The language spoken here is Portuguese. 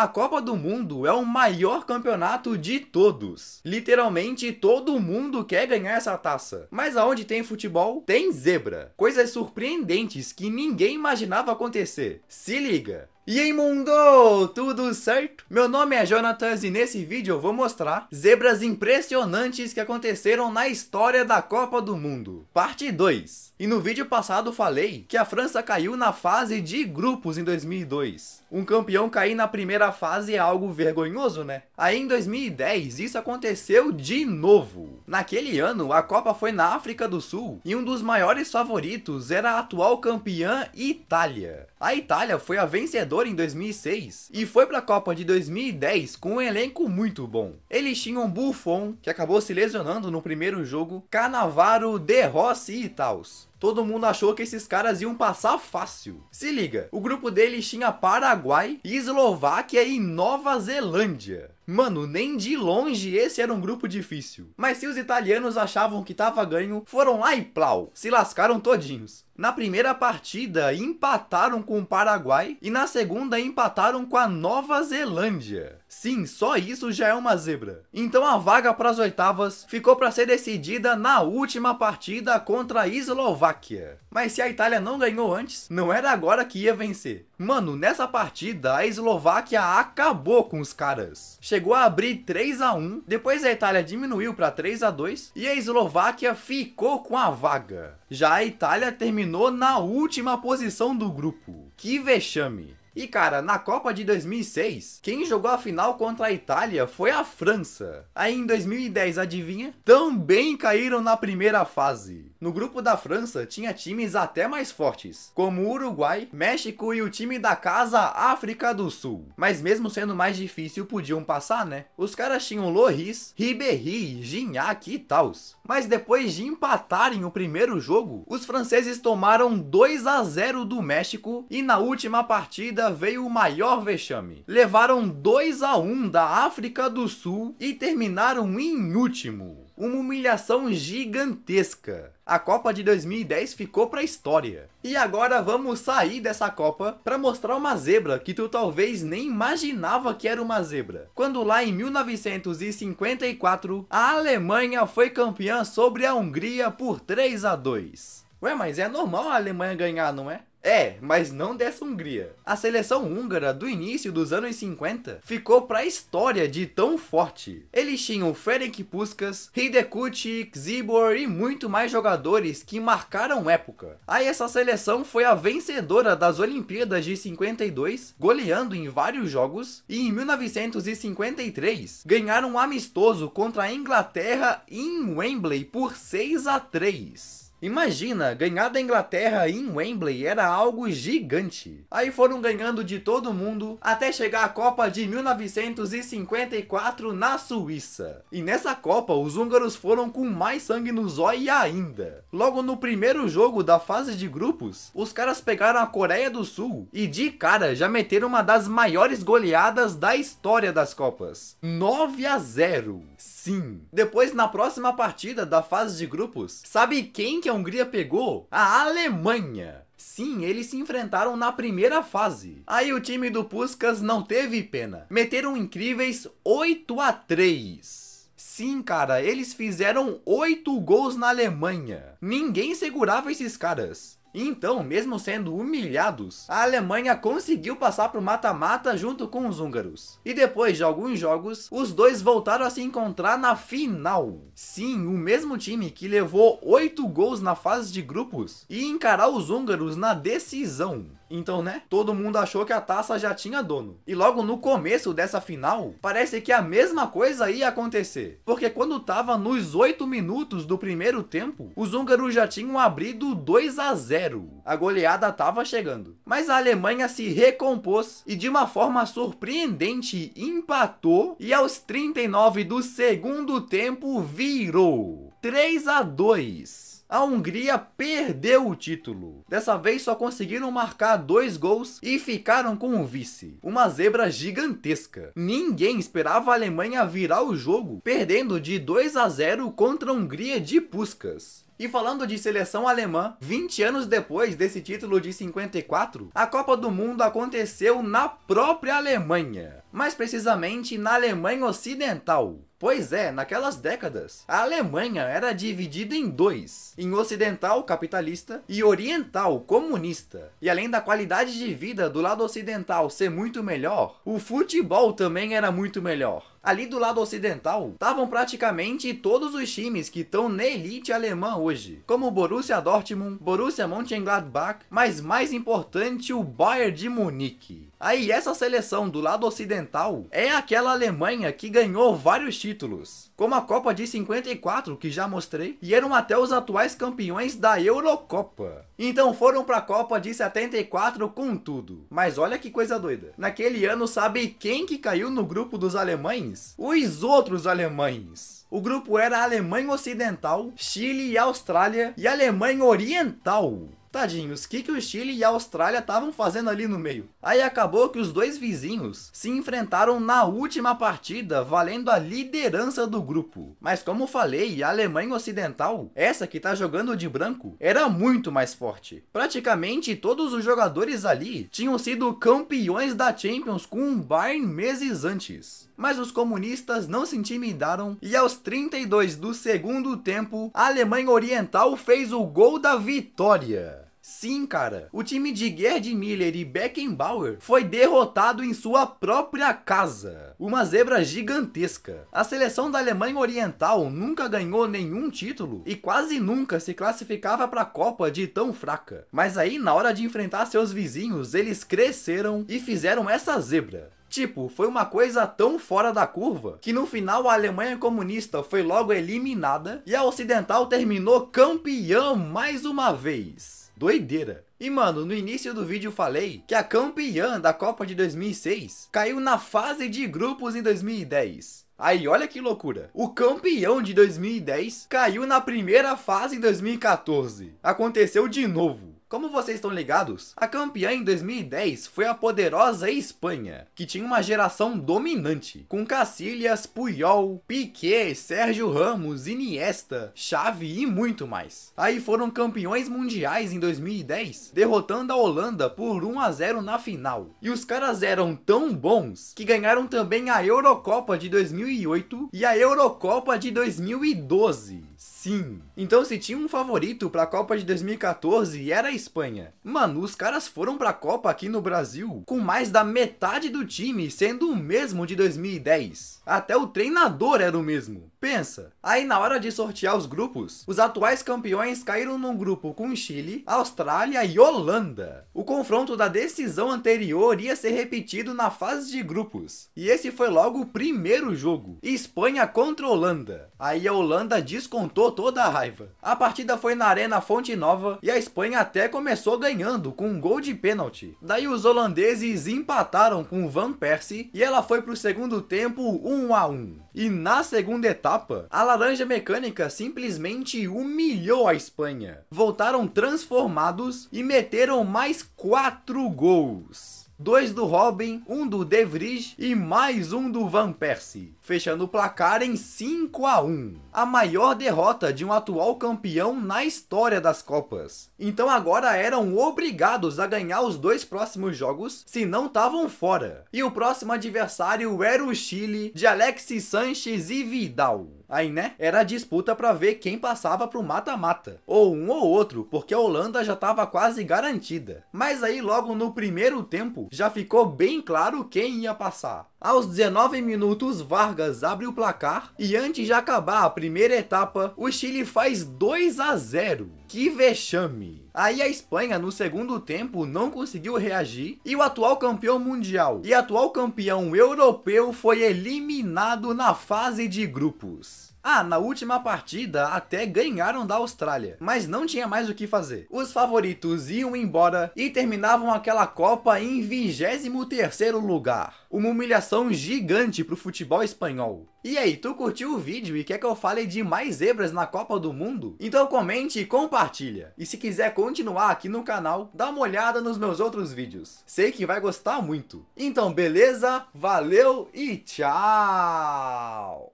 A Copa do Mundo é o maior campeonato de todos. Literalmente todo mundo quer ganhar essa taça. Mas aonde tem futebol, tem zebra. Coisas surpreendentes que ninguém imaginava acontecer. Se liga. E aí, mundo! Tudo certo? Meu nome é Jonathan e nesse vídeo eu vou mostrar zebras impressionantes que aconteceram na história da Copa do Mundo. Parte 2. E no vídeo passado falei que a França caiu na fase de grupos em 2002. Um campeão cair na primeira fase é algo vergonhoso, né? Aí em 2010 isso aconteceu de novo. Naquele ano, a Copa foi na África do Sul e um dos maiores favoritos era a atual campeã Itália. A Itália foi a vencedora em 2006 e foi para a Copa de 2010 com um elenco muito bom. Eles tinham Buffon, que acabou se lesionando no primeiro jogo, Canavaro, De Rossi e tals. Todo mundo achou que esses caras iam passar fácil. Se liga, o grupo deles tinha Paraguai, Eslováquia e Nova Zelândia. Mano, nem de longe esse era um grupo difícil. Mas se os italianos achavam que tava ganho, foram lá e plau, se lascaram todinhos. Na primeira partida, empataram com o Paraguai e na segunda empataram com a Nova Zelândia. Sim, só isso já é uma zebra. Então a vaga para as oitavas ficou para ser decidida na última partida contra a Eslováquia. Mas se a Itália não ganhou antes, não era agora que ia vencer. Mano, nessa partida a Eslováquia acabou com os caras. Chegou a abrir 3 a 1, depois a Itália diminuiu para 3 a 2 e a Eslováquia ficou com a vaga. Já a Itália terminou terminou na última posição do grupo. Que vexame! E cara, na Copa de 2006, quem jogou a final contra a Itália foi a França. Aí em 2010, adivinha? Também caíram na primeira fase. No grupo da França tinha times até mais fortes, como o Uruguai, México e o time da casa África do Sul. Mas mesmo sendo mais difícil, podiam passar, né? Os caras tinham Loris, Ribéry, Gignac e tals. Mas depois de empatarem o primeiro jogo, os franceses tomaram 2 a 0 do México e na última partida veio o maior vexame. Levaram 2 a 1 da África do Sul e terminaram em último. Uma humilhação gigantesca. A Copa de 2010 ficou pra história. E agora vamos sair dessa Copa pra mostrar uma zebra que tu talvez nem imaginava que era uma zebra. Quando lá em 1954, a Alemanha foi campeã sobre a Hungria por 3 a 2. Ué, mas é normal a Alemanha ganhar, não é? É, mas não dessa Hungria. A seleção húngara do início dos anos 50 ficou pra história de tão forte. Eles tinham Ferenc Puskas, Hidekuchi, Xibor e muito mais jogadores que marcaram época. Aí essa seleção foi a vencedora das Olimpíadas de 52, goleando em vários jogos, e em 1953 ganharam um amistoso contra a Inglaterra em Wembley por 6 a 3. Imagina, ganhar da Inglaterra em Wembley era algo gigante. Aí foram ganhando de todo mundo até chegar à Copa de 1954 na Suíça. E nessa Copa, os húngaros foram com mais sangue no zóio ainda. Logo no primeiro jogo da fase de grupos, os caras pegaram a Coreia do Sul e de cara já meteram uma das maiores goleadas da história das Copas. 9 a 0 sim. Depois, na próxima partida da fase de grupos, sabe quem que a Hungria pegou? A Alemanha. Sim, eles se enfrentaram na primeira fase. Aí o time do Puskas não teve pena. Meteram incríveis 8 a 3. Sim, cara, eles fizeram 8 gols na Alemanha. Ninguém segurava esses caras. Então, mesmo sendo humilhados, a Alemanha conseguiu passar para o mata-mata junto com os húngaros. E depois de alguns jogos, os dois voltaram a se encontrar na final. Sim, o mesmo time que levou 8 gols na fase de grupos e encarar os húngaros na decisão. Então, né? Todo mundo achou que a taça já tinha dono. E logo no começo dessa final, parece que a mesma coisa ia acontecer. Porque quando tava nos 8 minutos do primeiro tempo, os húngaros já tinham abrido 2 a 0. A goleada tava chegando. Mas a Alemanha se recompôs e de uma forma surpreendente empatou e aos 39 do segundo tempo virou 3 a 2 a Hungria perdeu o título. Dessa vez só conseguiram marcar dois gols e ficaram com o vice. Uma zebra gigantesca. Ninguém esperava a Alemanha virar o jogo, perdendo de 2 a 0 contra a Hungria de Puskas. E falando de seleção alemã, 20 anos depois desse título de 54, a Copa do Mundo aconteceu na própria Alemanha, mais precisamente na Alemanha Ocidental. Pois é, naquelas décadas, a Alemanha era dividida em dois, em ocidental capitalista e oriental comunista. E além da qualidade de vida do lado ocidental ser muito melhor, o futebol também era muito melhor. Ali do lado ocidental, estavam praticamente todos os times que estão na elite alemã hoje, como Borussia Dortmund, Borussia Mönchengladbach, mas mais importante o Bayern de Munique. Aí essa seleção do lado ocidental é aquela Alemanha que ganhou vários títulos, como a Copa de 54 que já mostrei, e eram até os atuais campeões da Eurocopa. Então foram para a Copa de 74 com tudo. Mas olha que coisa doida. Naquele ano sabe quem que caiu no grupo dos alemães? Os outros alemães. O grupo era Alemanha Ocidental, Chile e Austrália e Alemanha Oriental. Tadinhos, o que, que o Chile e a Austrália estavam fazendo ali no meio? Aí acabou que os dois vizinhos se enfrentaram na última partida, valendo a liderança do grupo. Mas como falei, a Alemanha Ocidental, essa que tá jogando de branco, era muito mais forte. Praticamente todos os jogadores ali tinham sido campeões da Champions com um Bayern meses antes. Mas os comunistas não se intimidaram e aos 32 do segundo tempo, a Alemanha Oriental fez o gol da vitória. Sim, cara. O time de Gerd Miller e Beckenbauer foi derrotado em sua própria casa. Uma zebra gigantesca. A seleção da Alemanha Oriental nunca ganhou nenhum título e quase nunca se classificava para a Copa de tão fraca. Mas aí, na hora de enfrentar seus vizinhos, eles cresceram e fizeram essa zebra. Tipo, foi uma coisa tão fora da curva que no final a Alemanha comunista foi logo eliminada e a ocidental terminou campeão mais uma vez. Doideira. E mano, no início do vídeo falei que a campeã da Copa de 2006 caiu na fase de grupos em 2010. Aí olha que loucura. O campeão de 2010 caiu na primeira fase em 2014. Aconteceu de novo. Como vocês estão ligados, a campeã em 2010 foi a poderosa Espanha, que tinha uma geração dominante, com Casillas, Puyol, Piquet, Sérgio Ramos, Iniesta, Xavi e muito mais. Aí foram campeões mundiais em 2010, derrotando a Holanda por 1 a 0 na final. E os caras eram tão bons que ganharam também a Eurocopa de 2008 e a Eurocopa de 2012. Sim. Então se tinha um favorito para a Copa de 2014 era a Espanha. Mano, os caras foram para a Copa aqui no Brasil com mais da metade do time sendo o mesmo de 2010. Até o treinador era o mesmo. Pensa, aí na hora de sortear os grupos, os atuais campeões caíram num grupo com Chile, Austrália e Holanda. O confronto da decisão anterior ia ser repetido na fase de grupos, e esse foi logo o primeiro jogo, Espanha contra Holanda. Aí a Holanda descontou toda a raiva. A partida foi na Arena Fonte Nova e a Espanha até começou ganhando com um gol de pênalti. Daí os holandeses empataram com Van Persie e ela foi pro segundo tempo 1 a 1. E na segunda etapa etapa, a laranja mecânica simplesmente humilhou a Espanha. Voltaram transformados e meteram mais quatro gols dois do Robin, um do De Vries e mais um do Van Persie, fechando o placar em 5 a 1. A maior derrota de um atual campeão na história das Copas. Então agora eram obrigados a ganhar os dois próximos jogos, se não estavam fora. E o próximo adversário era o Chile de Alexis Sanches e Vidal. Aí, né? Era disputa para ver quem passava pro mata-mata. Ou um ou outro, porque a Holanda já estava quase garantida. Mas aí, logo no primeiro tempo, já ficou bem claro quem ia passar. Aos 19 minutos, Vargas abre o placar e antes de acabar a primeira etapa, o Chile faz 2 a 0. Que vexame! Aí a Espanha, no segundo tempo, não conseguiu reagir e o atual campeão mundial e atual campeão europeu foi eliminado na fase de grupos. Ah, na última partida até ganharam da Austrália, mas não tinha mais o que fazer. Os favoritos iam embora e terminavam aquela Copa em 23º lugar. Uma humilhação gigante pro futebol espanhol. E aí, tu curtiu o vídeo e quer que eu fale de mais zebras na Copa do Mundo? Então comente e compartilha. E se quiser continuar aqui no canal, dá uma olhada nos meus outros vídeos. Sei que vai gostar muito. Então beleza, valeu e tchau!